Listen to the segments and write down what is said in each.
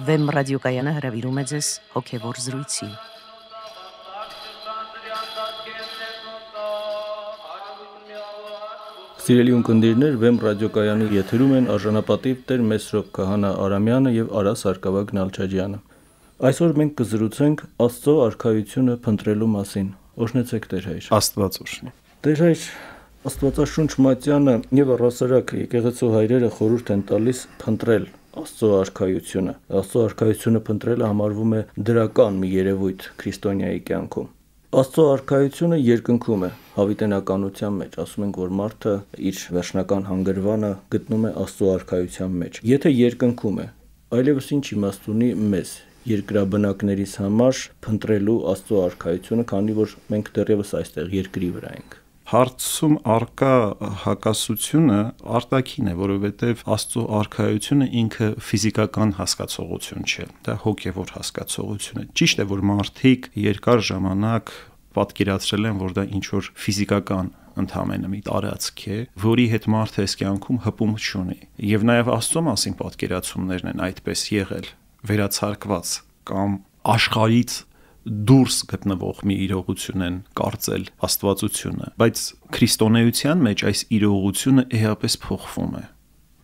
Վեմ ռադիոկայանը հրավիրում է ձեզ հոգևոր զրույցի։ Սիրելի ունկնդիրներ, Վեմ ռադիոկայանի եթերում են արժանապատիվ Տեր Մեսրոպ Քահանա Արամյանը եւ Արա Սարգսակյան Նալչաջյանը։ Այսօր մենք կզրուցենք Աստծո արքայությունը փնտրելու մասին։ Օրհնեցեք Տեր հայր։ Աստված օրհնի։ Տեր հայր, Աստվածաշունչ Մատյանը եւ առասարակ եկեղեցու հայրերը խորհուրդ են տալիս փնտրել Աստծո արքայությունը։ Աստծո արքայությունը փնտրելը համարվում է դրական մի երևույթ քրիստոնյայի կյանքում։ Աստծո արքայությունը երկնքում է, հավիտենականության մեջ, ասում ենք, որ մարդը իր վերջնական հանգրվանը գտնում է Աստծո արքայության մեջ։ Եթե երկնքում է, այլևս ինչ իմաստ ունի մեզ երկրաբնակներից համար փնտրելու Աստծո արքայությունը, քանի որ մենք դեռևս այստեղ երկրի վրա ենք հարցում արկա հակասությունը արտաքին է, որովհետև Աստծո արքայությունը ինքը ֆիզիկական հասկացողություն չէ, դա հոգևոր հասկացողություն է։ Ճիշտ է, որ մարդիկ երկար ժամանակ պատկերացրել են, որ դա ինչ որ ֆիզիկական ընդհանրապես մի տարածք է, որի հետ մարդը այս կյանքում հպում չունի։ Եվ նաև Աստծո մասին պատկերացումներն են այդպես եղել, վերացարկված կամ աշխարից դուրս գտնվող մի իրողություն են կարծել Աստվածությունը, բայց քրիստոնեության մեջ այս իրողությունը էապես փոխվում է։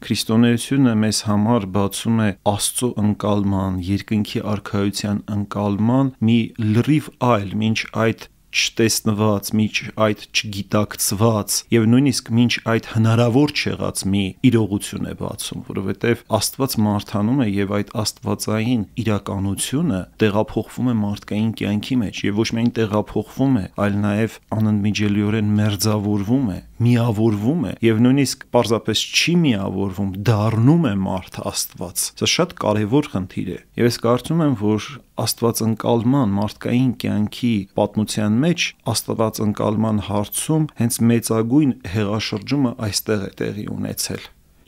Քրիստոնեությունը մեզ համար բացում է Աստծո ընկալման, երկնքի արքայության ընկալման մի լրիվ այլ, ոչ այդ չտեսնված, միջ այդ չգիտակցված եւ նույնիսկ մինչ այդ հնարավոր չեղած մի իրողություն է բացում, որովհետեւ Աստված մարդանում է եւ այդ աստվածային իրականությունը տեղափոխվում է մարդկային կյանքի մեջ եւ ոչ միայն տեղափոխվում է, այլ նաեւ անընդմիջելիորեն մերձավորվում է, միավորվում է եւ նույնիսկ պարզապես չի միավորվում, դառնում է մարդ Աստված։ Սա շատ կարեւոր խնդիր է։ Եվ ես կարծում եմ, որ աստվածընկալման մարդկային կյանքի պատմության մեջ աստվածընկալման հարցում հենց մեծագույն հեղաշրջումը այստեղ է տեղի ունեցել։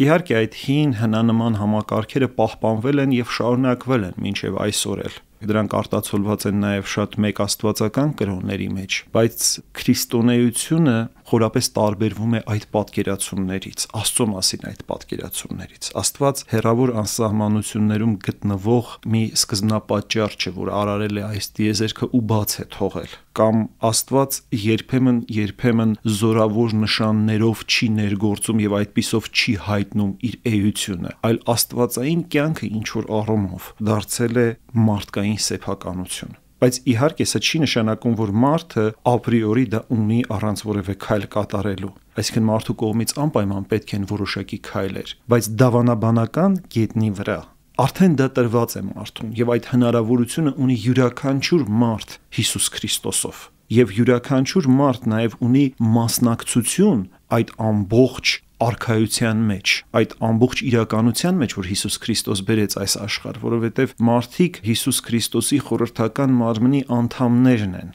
Իհարկե այդ հին հնանման համակարգերը պահպանվել են եւ շարունակվել են մինչեւ այսօր էլ դրանք արտացոլված են նաև շատ մեկ աստվածական կրոնների մեջ, բայց քրիստոնեությունը խորապես տարբերվում է այդ պատկերացումներից, Աստծո մասին այդ պատկերացումներից։ Աստված հերավոր անսահմանություններում գտնվող մի սկզբնապատճառ չէ, որ արարել է այս դիեզերքը ու բաց է թողել, կամ Աստված երբեմն երբեմն զորավոր նշաններով չի ներգործում եւ այդ պիսով չի հայտնում իր էությունը, այլ Աստվածային կյանքը ինչ որ առումով դարձել է մարդկային միայն սեփականություն։ Բայց իհարկե սա չի նշանակում, որ մարդը ապրիորի դա ունի առանց որևէ քայլ կատարելու։ Այսինքն մարդու կողմից անպայման պետք են որոշակի քայլեր, բայց դավանաբանական գետնի վրա արդեն դա տրված է մարդուն եւ այդ հնարավորությունը ունի յուրաքանչյուր մարդ Հիսուս Քրիստոսով։ Եվ յուրաքանչյուր մարդ նաև ունի մասնակցություն այդ ամբողջ արխայության մեջ, այդ ամբողջ իրականության մեջ, որ Հիսուս Քրիստոս բերեց այս աշխարհ, որովհետև մարդիկ Հիսուս Քրիստոսի խորհրդական մարմնի անդամներն են։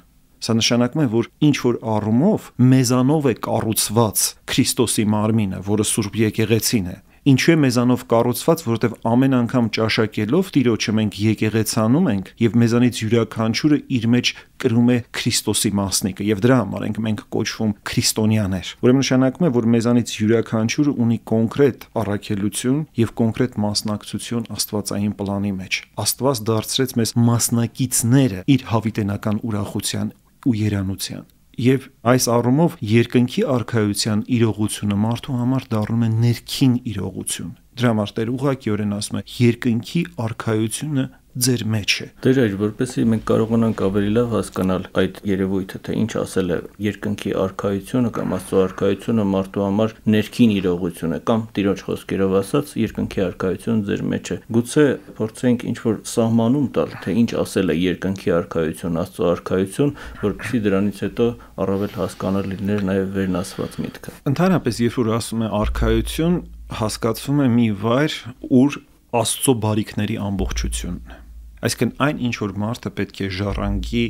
Սա նշանակում է, որ ինչ որ առումով մեզանով է կառուցված Քրիստոսի մարմինը, որը Սուրբ Եկեղեցին է, Ինչու է մեզանով կառուցված, որովհետև ամեն անգամ ճաշակելով Տիրոջը մենք եկեղեցանում ենք եւ մեզանից յուրաքանչյուրը իր մեջ կրում է Քրիստոսի մասնիկը եւ դրա համար ենք մենք կոչվում քրիստոնյաներ։ Ուրեմն նշանակում է, որ մեզանից յուրաքանչյուրը ունի կոնկրետ առաքելություն եւ կոնկրետ մասնակցություն Աստվածային պլանի մեջ։ Աստված դարձրեց մեզ մասնակիցները իր հավիտենական ուրախության ու երանության։ Եվ այս առումով երկնքի արխայության իրողությունը մարդու համար դառնում է ներքին իրողություն։ Դրա համար Տեր ուղղակիորեն ասում է. երկնքի արխայությունը ձեր մեջ է։ Դեր այր, որպեսզի մենք կարողանանք ավելի լավ հասկանալ այդ երևույթը, թե ինչ ասել է երկնքի արխայությունը կամ աստծո արխայությունը մարդու համար ներքին իրողություն է կամ տիրոջ խոսքերով ասած երկնքի արխայությունը ձեր մեջ է։ Գուցե փորձենք ինչ որ սահմանում տալ, թե ինչ ասել է երկնքի արխայություն, աստծո արխայություն, որպեսզի դրանից հետո առավել հասկանալ լիներ նաև վերն ասված միտքը։ Ընդհանրապես, երբ որ ասում է արխայություն, հասկացվում է մի վայր, ուր Աստծո բարիքների ամբողջությունն է այսինքն այն ինչ որ մարդը պետք է ժառանգի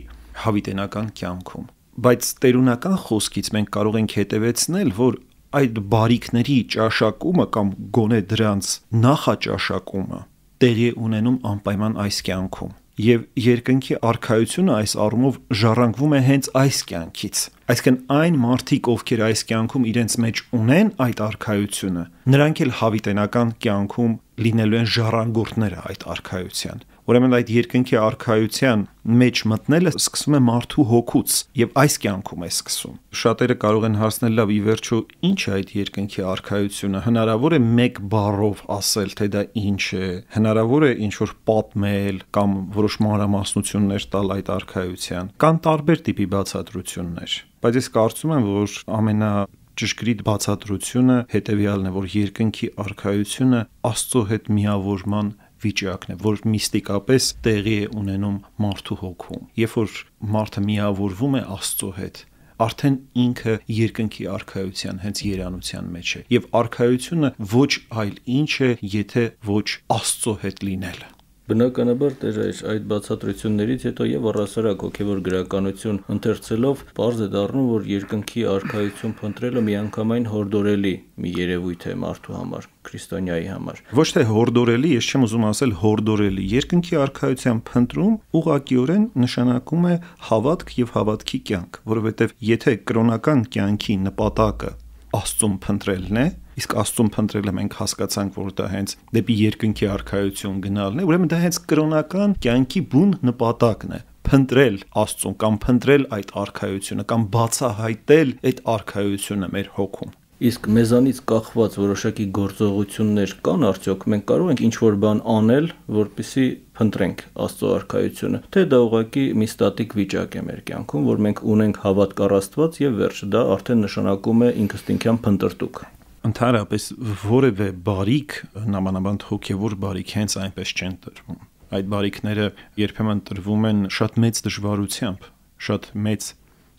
հավիտենական կյանքում բայց տերունական խոսքից մենք կարող ենք հետևեցնել որ այդ բարիկների ճաշակումը կամ գոնե դրանց նախաճաշակումը տեղի ունենում անպայման այս կյանքում եւ երկնքի արխայությունը այս առումով ժառանգվում է հենց այս կյանքից այսինքն այն մարդիկ ովքեր այս կյանքում իրենց մեջ ունեն այդ արխայությունը նրանք էլ հավիտենական կյանքում լինելու են ժառանգորդները այդ արխայության Ուրեմն այդ երկնքի արխայության մեջ մտնելը սկսվում է մարդու հոգուց եւ այս կյանքում է սկսում։ Շատերը կարող են հարցնել լավ ի վերջո ի՞նչ է այդ երկնքի արխայությունը։ Հնարավոր է մեկ բառով ասել, թե դա ինչ է։ Հնարավոր է ինչ որ պատմել կամ որոշ մանրամասնություններ տալ այդ արխայության։ Կան տարբեր տիպի բացատրություններ բայց ես կարծում եմ, որ ամենա ճշգրիտ բացատրությունը հետևյալն է, որ երկնքի արխայությունը Աստծո հետ միավորման վիճակն է, որ միստիկապես տեղի է ունենում մարդու հոգում։ Երբ որ մարդը միավորվում է Աստծո հետ, արդեն ինքը երկնքի արխայության հենց երանության մեջ է եւ արխայությունը ոչ այլ ինչ է եթե ոչ աստծո հետ լինելը Բնականաբար դեր այս այդ բացատրություններից հետո եւ առասարակ հոգեվոր գրականություն ընթերցելով པարզ է դառնում, որ երկնքի արխայություն փնտրելը միանգամայն հորդորելի մի երևույթ է մարդու համար, քրիստոնյայի համար։ Ոչ թե հորդորելի, ես չեմ ուզում ասել հորդորելի։ Երկնքի արխայության փնտրում ուղղակիորեն նշանակում է հավատք եւ հավատքի կյանք, որովհետեւ եթե կրոնական կյանքի նպատակը Աստծուն փնտրելն է, իսկ Աստծուն փնտրելը մենք հասկացանք, որ դա հենց դեպի երկնքի արխայություն գնալն է, ուրեմն դա հենց կրոնական կյանքի բուն նպատակն է փնտրել Աստծուն կամ փնտրել այդ արխայությունը կամ բացահայտել այդ արխայությունը մեր հոգում։ Իսկ մեզանից կախված որոշակի գործողություններ կան արդյոք մենք կարող ենք ինչ որ բան անել, որպիսի փնտրենք Աստծո արքայությունը։ Թե դա ուղղակի մի ստատիկ վիճակ է մեր կյանքում, որ մենք ունենք հավատք առ Աստված եւ վերջ, դա արդեն նշանակում է ինքստինքյան փնտրտուք ընդհանրապես որևէ բարիք նամանաբանդ հոգևոր բարիք հենց այնպես չեն տրվում այդ բարիքները երբեմն տրվում են շատ մեծ դժվարությամբ շատ մեծ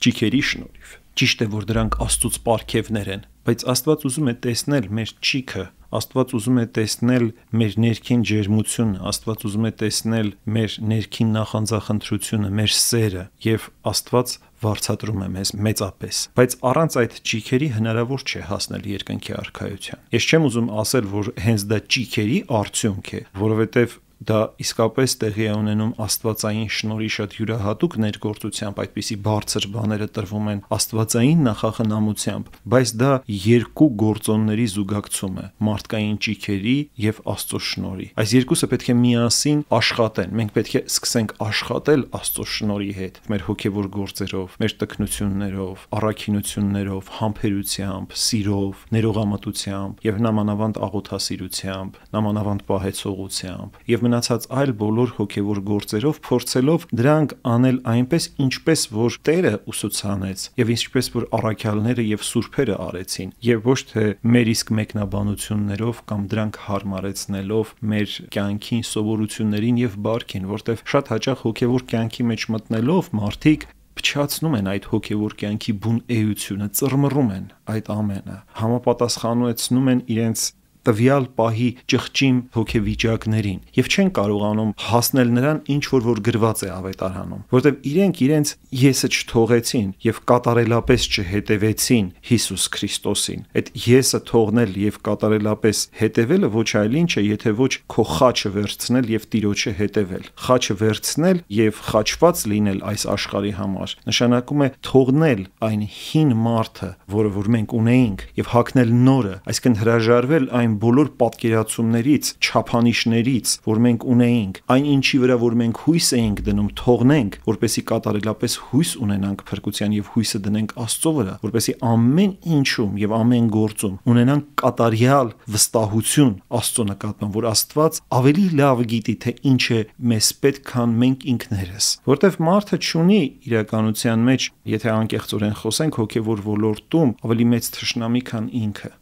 ճիքերի շնորհիվ ճիշտ է որ դրանք աստծո պարգևներ են բայց աստված ուզում է տեսնել մեր ճիքը Աստված ուզում է տեսնել մեր ներքին ջերմությունը, Աստված ուզում է տեսնել մեր ներքին նախանձախնդրությունը, մեր սերը, եւ Աստված վարցատրում է մեզ մեծապես, բայց առանց այդ ճիքերի հնարավոր չէ հասնել երկնքի արխայության։ Ես չեմ ուզում ասել, որ հենց դա ճիքերի արդյունք է, որովհետև դա իսկապես տեղի է ունենում աստվածային շնորհի շատ յուրահատուկ ներգործությամբ, այդպիսի բարձր բաները տրվում են աստվածային նախախնամությամբ, բայց դա երկու գործոնների զուգակցում է՝ մարդկային ճիքերի եւ աստծո շնորհի։ Այս երկուսը պետք է միասին աշխատեն։ Մենք պետք է սկսենք աշխատել աստծո շնորհի հետ, մեր հոգեվոր գործերով, մեր տկնություններով, առաքինություններով, համբերությամբ, սիրով, ներողամտությամբ եւ նամանավանդ աղոթասիրությամբ, նամանավանդ պահեցողությամբ եւ մնացած այլ բոլոր հոգևոր գործերով փորձելով դրանք անել այնպես ինչպես որ Տերը ուսուցանեց եւ ինչպես որ առաքյալները եւ սուրբերը արեցին եւ ոչ թե մեր իսկ մեկնաբանություններով կամ դրանք հարմարեցնելով մեր կյանքին սովորություններին եւ բարքին որտեւ շատ հաճախ հոգևոր կյանքի մեջ մտնելով մարդիկ փչացնում են այդ հոգևոր կյանքի բուն էությունը, ծռմռում են այդ ամենը, համապատասխանեցնում են իրենց տվյալ պահի ճղճիմ հոգեվիճակներին եւ չեն կարողանում հասնել նրան, ինչ որ որ գրված է ավետարանում, որտեղ իրենք իրենց եսը չթողեցին եւ կատարելապես չհետևեցին Հիսուս Քրիստոսին։ Այդ եսը թողնել եւ կատարելապես հետևելը ոչ այլ ինչ է, եթե ոչ քո խաչը վերցնել եւ Տիրոջը հետևել։ Խաչը վերցնել եւ խաչված լինել այս աշխարհի համար նշանակում է թողնել այն հին մարդը, որը որ մենք ունեինք եւ հակնել նորը, այսինքն հրաժարվել այն այն բոլոր պատկերացումներից, չափանիշներից, որ մենք ունեինք, այն ինչի վրա որ մենք հույս էինք դնում, թողնենք, որպեսի կատարելապես հույս ունենանք փրկության եւ հույսը դնենք Աստծո վրա, որպեսի ամեն ինչում եւ ամեն գործում ունենանք կատարյալ վստահություն Աստծո նկատմամբ, որ Աստված ավելի լավ գիտի թե ինչ է մեզ պետք, քան մենք ինքներս, որտեվ մարդը ճունի իրականության մեջ, եթե անկեղծորեն խոսենք, հոգեվոր ոլորտում ավելի մեծ թշնամի, քան ինքը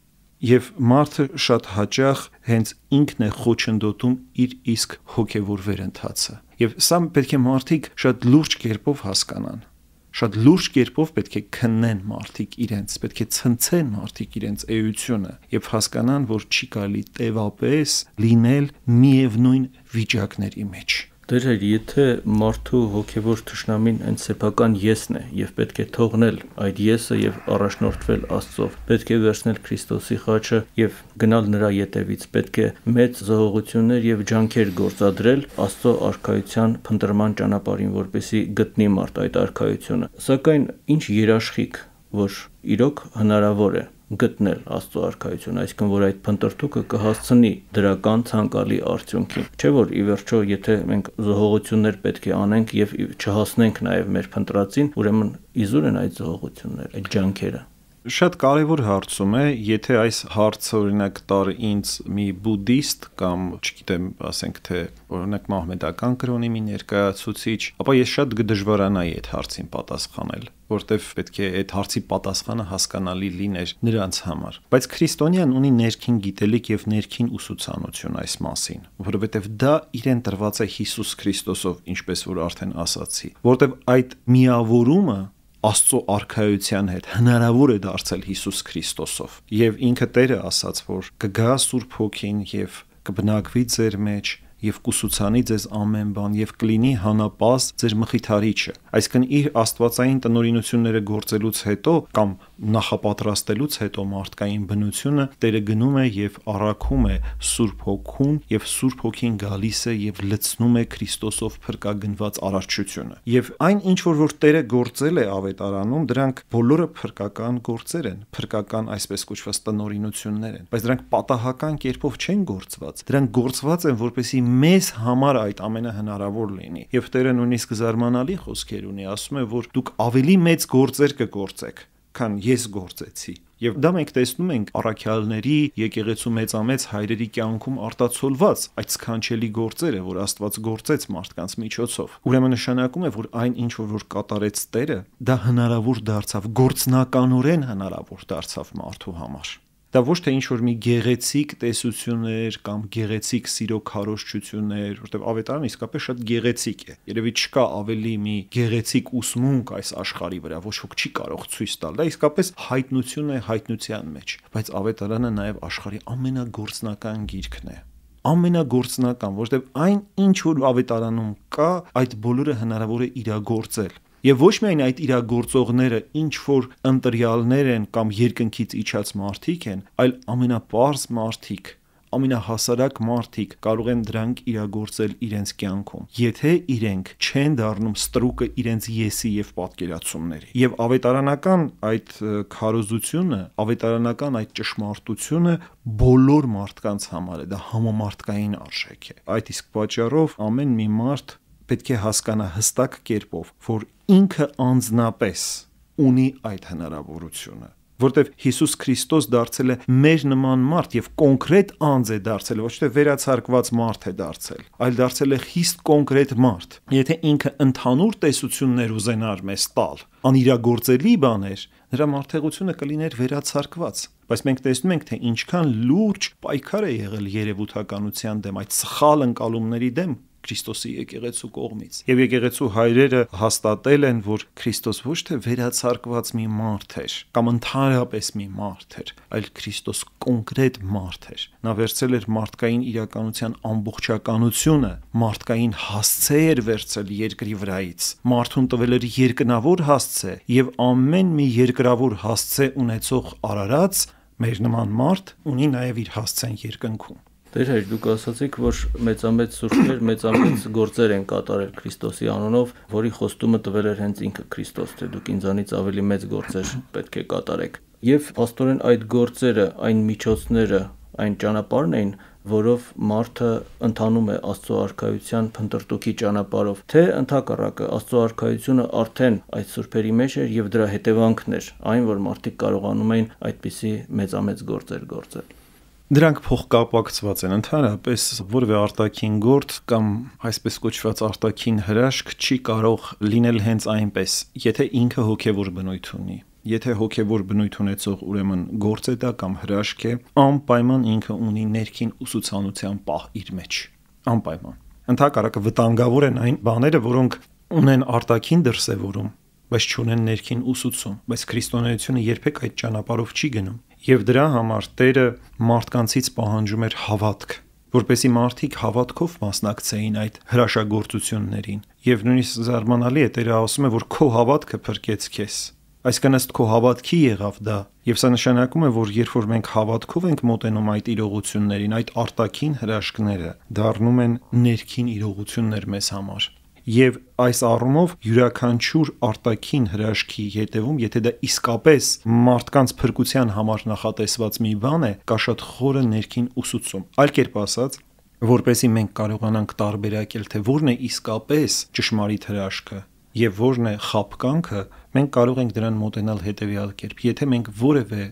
եւ մարդը շատ հաճախ հենց ինքն է խոչընդոտում իր իսկ հոգեվոր վերընթացը եւ սա պետք է մարդիկ շատ լուրջ կերպով հասկանան շատ լուրջ կերպով պետք է քննեն մարդիկ իրենց, պետք է ցնցեն մարդիկ իրենց էությունը եւ հասկանան, որ չի կարելի տևապես լինել միևնույն վիճակների մեջ։ Դերեր, եթե մարդու հոգևոր ճշնամին այն սեփական եսն է եւ պետք է թողնել այդ եսը եւ առաջնորդվել Աստծով, պետք է վերցնել Քրիստոսի խաչը եւ գնալ նրա ետևից, պետք է մեծ զողողություններ եւ ջանքեր գործադրել Աստծո արքայության փնտրման ճանապարհին, որպեսի գտնի մարդ այդ արքայությունը։ Սակայն ինչ երաշխիք, որ իրոք հնարավոր է գտնել Աստծո արքայությունը, այսինքն որ այդ փնտրտուքը կհասցնի դրական ցանկալի արդյունքի։ Չէ որ ի վերջո, եթե մենք զողողություններ պետք է անենք եւ չհասնենք նաեւ մեր փնտրածին, ուրեմն իզուր են այդ զողողությունները, այդ ջանքերը։ Շատ կարևոր հարցում է, եթե այս հարցը օրինակ տար ինձ մի բուդիստ կամ, չգիտեմ, ասենք թե օրինակ մահմեդական կրոնի մի ներկայացուցիչ, ապա ես շատ գդժվարանայի այդ հարցին պատասխանել, որտեվ պետք է այդ հարցի պատասխանը հասկանալի լիներ նրանց համար։ Բայց քրիստոնյան ունի ներքին գիտելիք եւ ներքին ուսուցանություն այս մասին, որովհետեւ դա իրեն տրված է Հիսուս Քրիստոսով, ինչպես որ արդեն ասացի, որտեվ այդ միավորումը Աստծո արքայության հետ հնարավոր է դարձել Հիսուս Քրիստոսով։ Եվ ինքը Տերը ասաց, որ կգա Սուրբ Հոգին եւ կբնակվի ձեր մեջ եւ կուսուցանի ձեզ ամեն բան եւ կլինի հանապաս ձեր մխիթարիչը այսինքն իր աստվածային տնորինությունները գործելուց հետո կամ նախապատրաստելուց հետո մարդկային բնությունը Տերը գնում է եւ առաքում է Սուրբ Հոգուն եւ Սուրբ Հոգին գալիս է եւ լցնում է Քրիստոսով փրկագնված արարչությունը եւ այն ինչ որ որ Տերը գործել է ավետարանում դրանք բոլորը փրկական գործեր են փրկական այսպես կոչված տնորինություններ են բայց դրանք պատահական կերպով չեն գործված դրանք գործված են որպեսի մեզ համար այդ ամենը հնարավոր լինի։ Եվ Տերը նույնիսկ զարմանալի խոսքեր ունի, ասում է, որ դուք ավելի մեծ գործեր կգործեք, քան ես գործեցի։ Եվ դա մենք տեսնում ենք առաքյալների եկեղեցու մեծամեծ հայրերի կյանքում արտացոլված այդ սքանչելի գործերը, որ Աստված գործեց մարդկանց միջոցով։ Ուրեմն նշանակում է, որ այն ինչ որ կատարեց Տերը, դա հնարավոր դարձավ, գործնականորեն հնարավոր դարձավ մարդու համար։ Դա ոչ թե ինչ որ մի գեղեցիկ տեսություններ կամ գեղեցիկ սիրո քարոշչություններ, որտեվ ավետարանը իսկապես շատ գեղեցիկ է։ Երևի չկա ավելի մի գեղեցիկ ուսմունք այս աշխարի վրա, ոչ ոք չի կարող ցույց տալ։ Դա իսկապես հայտնություն է հայտնության մեջ, բայց ավետարանը նաև աշխարի ամենագործնական գիրքն է ամենագործնական, որովհետև այն ինչ որ ավետարանում կա, այդ բոլորը հնարավոր է իրագործել Եվ ոչ միայն այդ իրագործողները ինչ որ ընտրյալներ են կամ երկնքից իջած մարդիկ են, այլ ամենապարզ մարդիկ, ամենահասարակ մարդիկ կարող են դրանք իրագործել իրենց կյանքում։ Եթե իրենք չեն դառնում ստրուկը իրենց եսի եւ պատկերացումների։ Եվ ավետարանական այդ քարոզությունը, ավետարանական այդ ճշմարտությունը բոլոր մարդկանց համար է, դա համամարտկային արժեք է։ Այդ իսկ պատճառով ամեն մի մարդ պետք է հասկանա հստակ կերպով, որ ինքը անznապես ունի այդ հնարավորությունը որտեվ Հիսուս Քրիստոս դարձել է մեր նման մարդ եւ կոնկրետ անձ է դարձել, ոչ թե վերացարկված մարդ է դարձել, այլ դարձել է խիստ կոնկրետ մարդ։ Եթե ինքը ընդհանուր տեսություններ ուզենար մեզ տալ, անիրագործելի բաներ, նրա մարդեղությունը կլիներ վերացարկված։ Բայց մենք տեսնում ենք, թե ինչքան լուրջ պայքար է եղել երևութականության դեմ, այդ սխալ ընկալումների դեմ, Քրիստոսի եկեղեցու կողմից։ Եվ եկեղեցու հայրերը հաստատել են, որ Քրիստոս ոչ թե վերացարկված մի մարդ էր, կամ ընդհանրապես մի մարդ էր, այլ Քրիստոս կոնկրետ մարդ էր։ Նա վերցել էր մարդկային իրականության ամբողջականությունը, մարդկային հասցե էր վերցել երկրի վրայից։ Մարդուն տվել էր երկնավոր հասցե, եւ ամեն մի երկրավոր հասցե ունեցող Արարած մեր նման մարդ ունի նաեւ իր հասցեն երկնքում։ Տեր հայր, դուք ասացիք, որ մեծամեծ սուրբեր մեծամեծ գործեր են կատարել Քրիստոսի անունով, որի խոստումը տվել էր հենց ինքը Քրիստոս, թե դուք ինձանից ավելի մեծ գործեր պետք է կատարեք։ Եվ աստորեն այդ գործերը, այն միջոցները, այն ճանապարհն էին, որով մարդը ընթանում է Աստծո արքայության փնտրտուքի ճանապարով, թե ընդհակառակը Աստծո արքայությունը արդեն այդ սուրբերի մեջ էր եւ դրա հետևանքն էր այն, որ մարդիկ կարողանում էին այդպիսի մեծամեծ գործեր գործել։ Դրանք փոխկապակցված են ընդհանրապես որևէ արտաքին գործ կամ այսպես կոչված արտաքին հրաշք չի կարող լինել հենց այնպես, եթե ինքը հոգևոր բնույթ ունի։ Եթե հոգևոր բնույթ ունեցող ուրեմն գործ է դա կամ հրաշք է, անպայման ինքը ունի ներքին ուսուցանության պահ իր մեջ։ Անպայման։ Ընթակարակը վտանգավոր են այն բաները, որոնք ունեն արտաքին դրսևորում, բայց չունեն ներքին ուսուցում, բայց քրիստոնեությունը երբեք այդ ճանապարհով չի գնում եւ դրա համար Տերը մարդկանցից պահանջում էր հավատք, որպեսի մարդիկ հավատքով մասնակցեին այդ հրաշագործություններին։ Եվ նույնիսկ զարմանալի է Տերը ասում է, որ քո հավատքը փրկեց քեզ։ Այսինքն ըստ քո հավատքի եղավ դա, եւ սա նշանակում է, որ երբ որ մենք հավատքով ենք մոտենում այդ իրողություններին, այդ արտաքին հրաշքները դառնում են ներքին իրողություններ մեզ համար եւ այս առումով յուրաքանչյուր արտաքին հրաշքի հետևում, եթե դա իսկապես մարդկանց փրկության համար նախատեսված մի բան է, կա շատ խորը ներքին ուսուցում։ Այլ կերպ ասած, որպեսի մենք կարողանանք տարբերակել, թե որն է իսկապես ճշմարիտ հրաշքը եւ որն է խապկանքը, մենք կարող ենք դրան մոտենալ հետեւյալ կերպ։ Եթե մենք որևէ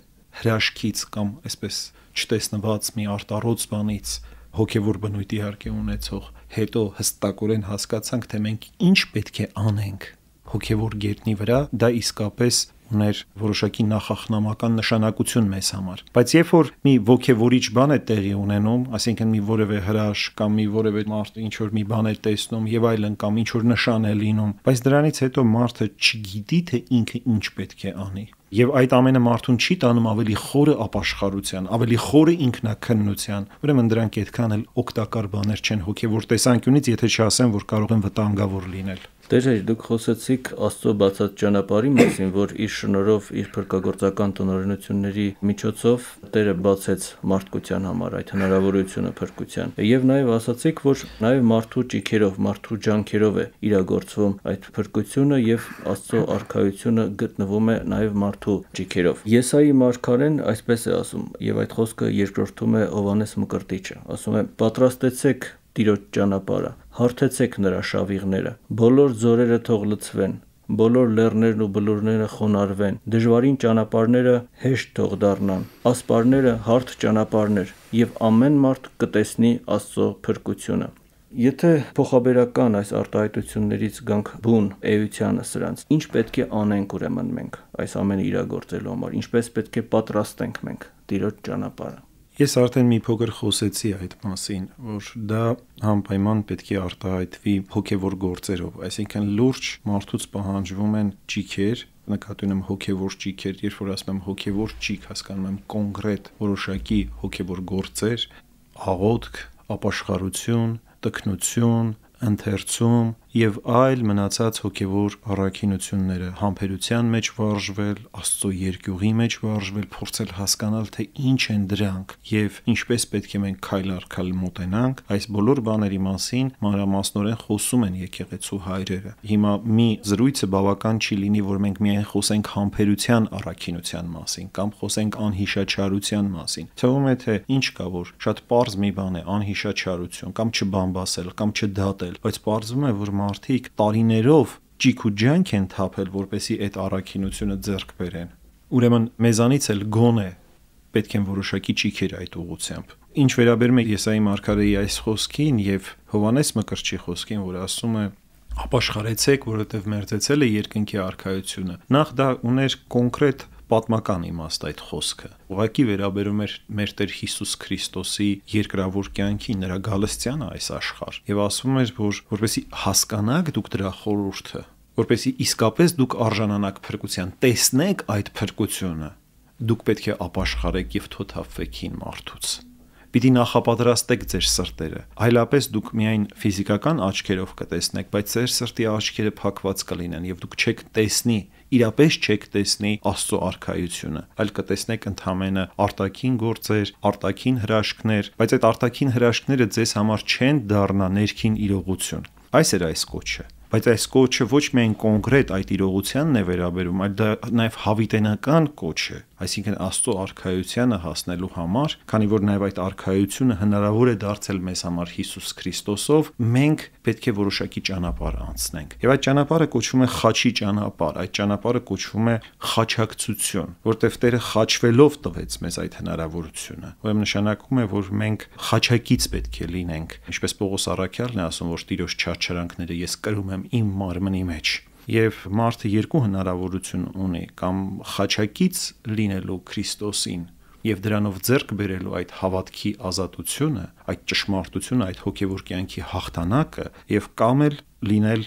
հրաշքից կամ այսպես չտեսնված մի արտառոց բանից հոգևոր բնույթ իհարկե ունեցող, հետո հստակորեն հասկացանք, թե մենք ինչ պետք է անենք հոգևոր գերտնի վրա, դա իսկապես ուներ որոշակի նախախնամական նշանակություն մեզ համար։ Բայց երբ որ մի ոգևորիչ բան է տեղի ունենում, այսինքն մի որևէ հրաշ կամ մի որևէ մարդ ինչ որ մի բան է տեսնում եւ այլն կամ ինչ որ նշան է լինում, բայց դրանից հետո մարդը չգիտի թե ինքը ինչ պետք է անի եւ այդ ամենը մարդուն չի տանում ավելի խորը ապաշխարության, ավելի խորը ինքնակննության։ Ուրեմն դրանք այդքան էլ օգտակար բաներ չեն հոգեոր տեսանկյունից, եթե չասեմ, որ կարող են վտանգավոր լինել։ Տերեր, դուք խոսեցիք Աստծո բացած ճանապարհի մասին, որ իր շնորհով, իր փրկagorցական տնօրինությունների միջոցով Տերը բացեց մարդկության համար այդ հնարավորությունը փրկության։ Եվ նաև ասացիք, որ նաև մարդու ճիքերով, մարդու ջանքերով է իրագործվում այդ փրկությունը եւ Աստծո արքայությունը գտնվում է նաև մարդու ճիքերով։ Եսայի մարգարեն այսպես է ասում, եւ այդ խոսքը երկրորդում է Հովանես Մկրտիչը։ Ասում է. «Պատրաստեցեք Տիրոջ ճանապարհը, հարթեցեք նրա շավիղները, բոլոր ձորերը թող լցվեն, բոլոր լեռներն ու բլուրները խոնարհվեն, դժվարին ճանապարհները հեշտ թող դառնան, ասպարները հարթ ճանապարհներ, եւ ամեն մարդ կտեսնի Աստծո փրկությունը։ Եթե փոխաբերական այս արտահայտություններից գանք բուն էությանը սրանց, ինչ պետք է անենք ուրեմն մենք այս ամենը իրագործելու համար, ինչպես պետք է պատրաստենք մենք տիրոջ ճանապարհը։ Ես արդեն մի փոքր խոսեցի այդ մասին, որ դա համապայման պետք է արտահայտվի հոգևոր գործերով, այսինքն լուրջ մարդուց պահանջվում են ճիքեր, նկատի ունեմ հոգևոր ճիքեր, երբ որ ասում եմ հոգևոր ճիք, հասկանում եմ կոնկրետ որոշակի հոգևոր գործեր, աղոթք, ապաշխարություն, տքնություն, ընթերցում, եւ այլ մնացած հոգեվոր առաքինությունները, համբերության մեջ վարժվել, Աստծո երկյուղի մեջ վարժվել, փորձել հասկանալ, թե ինչ են դրանք եւ ինչպես պետք է մենք քայլ առ քայլ մոտենանք, այս բոլոր բաների մասին մանրամասնորեն խոսում են եկեղեցու հայրերը։ Հիմա մի զրույցը բավական չի լինի, որ մենք միայն խոսենք համբերության առաքինության մասին կամ խոսենք անհիշաչարության մասին։ Թվում է թե ինչ կա որ շատ པարզ մի բան է անհիշաչարություն կամ չբամբասել կամ չդատել, բայց པարզվում է որ մարդիկ տարիներով ճիք ու ջանք են թափել, որպեսի այդ առաքինությունը ձեռք բերեն։ Ուրեմն մեզանից էլ գոնե պետք են որոշակի ճիքեր այդ ուղությամբ։ Ինչ վերաբերում է Եսայի Մարգարեի այս խոսքին եւ Հովանես Մկրտչի խոսքին, որ ասում է ապաշխարեցեք, որովհետև մերձեցել է երկնքի արքայությունը։ Նախ դա ուներ կոնկրետ պատմական իմաստ այդ խոսքը։ Ուղղակի վերաբերում էր մեր Տեր Հիսուս Քրիստոսի երկրավոր կյանքի նրա գալստյանը այս աշխարհ։ Եվ ասվում էր, որ որպեսի հասկանաք դուք դրա խորհուրդը, որպեսի իսկապես դուք արժանանաք փրկության, տեսնեք այդ փրկությունը, դուք պետք է ապաշխարեք եւ թոթափվեք հին մարդուց պիտի նախապատրաստեք ձեր սրտերը։ Այլապես դուք միայն ֆիզիկական աչքերով կտեսնեք, բայց ձեր սրտի աչքերը փակված կլինեն եւ դուք չեք տեսնի իրապես չեք տեսնի Աստծո արքայությունը, այլ կտեսնեք ընդհանրը արտաքին գործեր, արտաքին հրաշքներ, բայց այդ արտաքին հրաշքները ձեզ համար չեն դառնա ներքին իրողություն։ Այս էր այս կոչը բայց այս կոչը ոչ միայն կոնկրետ այդ իրողությանն է վերաբերում, այլ դա նաև հավիտենական կոչ է այսինքն Աստծո արքայությանը հասնելու համար, քանի որ նաև այդ արքայությունը հնարավոր է դարձել մեզ համար Հիսուս Քրիստոսով, մենք պետք է որոշակի ճանապարհ անցնենք։ Եվ այդ ճանապարհը կոչվում է խաչի ճանապարհ, այդ ճանապարհը կոչվում է խաչակցություն, որտեղ Տերը խաչվելով տվեց մեզ այդ հնարավորությունը։ Ուրեմն նշանակում է, որ մենք խաչակից պետք է լինենք։ Ինչպես Պողոս Առաքյալն է ասում, որ Տիրոջ չարչարանքները ես կրում եմ իմ մարմնի մեջ եւ մարդը երկու հնարավորություն ունի կամ խաչակից լինելու Քրիստոսին եւ դրանով ձեռք բերելու այդ հավատքի ազատությունը, այդ ճշմարտությունը, այդ հոգեոր կյանքի հաղթանակը եւ կամ էլ լինել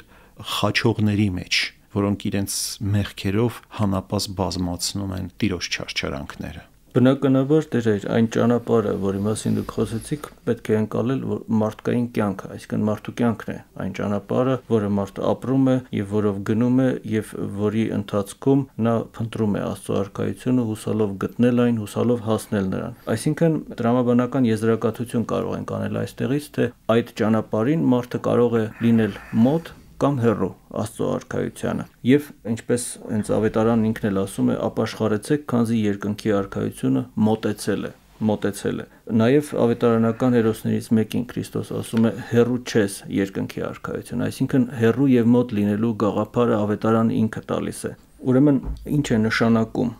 խաչողների մեջ, որոնք իրենց մեղքերով հանապաս բազմացնում են տիրոջ չարչարանքները։ Բնականաբար դեր էր այն ճանապարհը, որի մասին դուք խոսեցիք, պետք է ընկալել, որ մարդկային կյանքը, այսինքն մարդու կյանքն է այն ճանապարհը, որը մարդը ապրում է եւ որով գնում է եւ որի ընթացքում նա փնտրում է Աստծո արքայությունը, հուսալով գտնել այն, հուսալով հասնել նրան։ Այսինքն դրամաբանական եզրակացություն կարող ենք անել այստեղից, թե այդ ճանապարհին մարդը կարող է լինել մոտ կամ հերո Աստծո արքայությանը։ Եվ ինչպես հենց ավետարանն ինքն էլ ասում է, ապաշխարեցեք, քանզի երկնքի արքայությունը մոտեցել է մոտեցել է։ Նաև ավետարանական հերոսներից մեկին Քրիստոս ասում է հերու չես երկնքի արքայություն, այսինքն հերու եւ մոտ լինելու գաղափարը ավետարան ինքը տալիս է։ Ուրեմն ինչ է նշանակում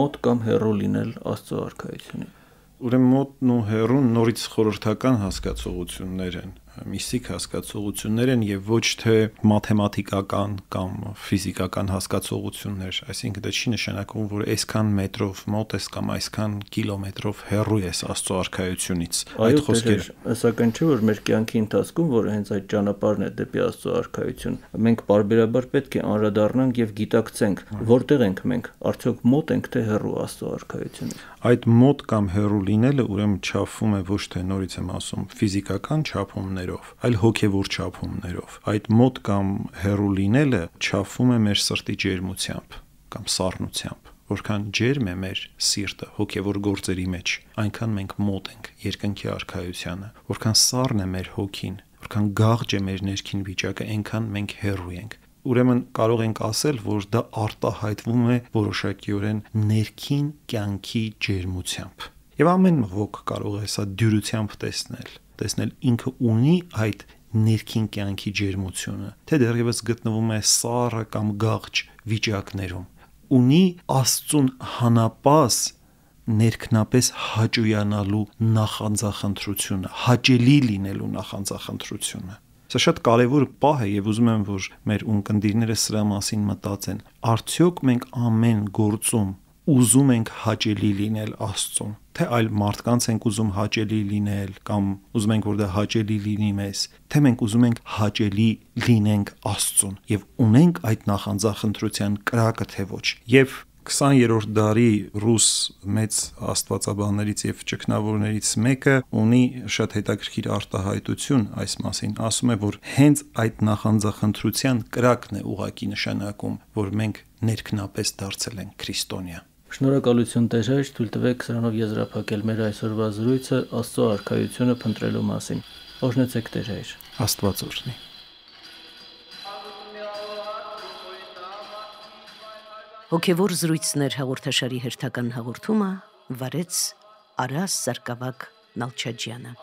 մոտ կամ հերու լինել Աստծո արքայությունին։ Ուրեմն մոտն ու հերուն նորից խորհրդական հասկացողություններ են, միստիկ հասկացողություններ են եւ ոչ թե մաթեմատիկական կամ ֆիզիկական հասկացողություններ, այսինքն դա չի նշանակում, որ այսքան մետրով մոտ ես կամ այսքան կիլոմետրով հեռու ես Աստծո արքայությունից։ Այդ խոսքերը սակայն չէ որ մեր կյանքի ընթացքում, որ հենց այդ ճանապարհն է դեպի Աստծո արքայություն, մենք բարբերաբար պետք է անրադառնանք եւ գիտակցենք, որտեղ ենք մենք, արդյոք մոտ ենք թե հեռու Աստծո արքայությունից։ Այդ մոտ կամ հեռու լինելը ուրեմն չափվում է ոչ թե նորից եմ ասում ֆիզիկական չափումներ չափումներով, այլ հոգևոր չափումներով։ Այդ մոտ կամ հեռու լինելը չափվում է մեր սրտի ջերմությամբ կամ սառնությամբ որքան ջերմ է մեր սիրտը հոգևոր գործերի մեջ, այնքան մենք մոտ ենք երկնքի արքայությանը, որքան սառն է մեր հոգին, որքան գաղճ է մեր ներքին վիճակը, այնքան մենք հեռու ենք։ Ուրեմն կարող ենք ասել, որ դա արտահայտվում է որոշակիորեն ներքին կյանքի ջերմությամբ։ Եվ ամեն ոք կարող է սա դյուրությամբ տեսնել տեսնել ինքը ունի այդ ներքին կյանքի ջերմությունը, թե դեռևս գտնվում է սառը կամ գաղճ վիճակներում, ունի Աստծուն հանապաս ներքնապես հաճոյանալու նախանձախնդրությունը, հաճելի լինելու նախանձախնդրությունը։ Սա շատ կարևոր պահ է եւ ուզում եմ որ մեր ունկնդիրները սրա մասին մտածեն։ Արդյոք մենք ամեն գործում ուզում ենք հաճելի լինել Աստծուն, թե այլ մարդկանց ենք ուզում հաճելի լինել կամ ուզում ենք որ դա հաճելի լինի մեզ, թե մենք ուզում ենք հաճելի լինենք Աստծուն եւ ունենք այդ նախանձախնդրության կրակը թե ոչ։ Եվ 20-րդ դարի ռուս մեծ աստվածաբաններից եւ ճգնավորներից մեկը ունի շատ հետաքրքիր արտահայտություն այս մասին։ Ասում է, որ հենց այդ նախանձախնդրության կրակն է ուղակի նշանակում, որ մենք ներքնապես դարձել ենք քրիստոնյա։ Շնորհակալություն Տեր Հայր, թույլ տվեք սրանով եզրափակել մեր այսօրվա զրույցը Աստծո արքայությունը փնտրելու մասին։ Օրհնեցեք Տեր Հայր։ Աստված օրհնի։ Հոգևոր զրույցներ հաղորդաշարի հերթական հաղորդումը վարեց Արաս Սարգսակ Նալչաջյանը։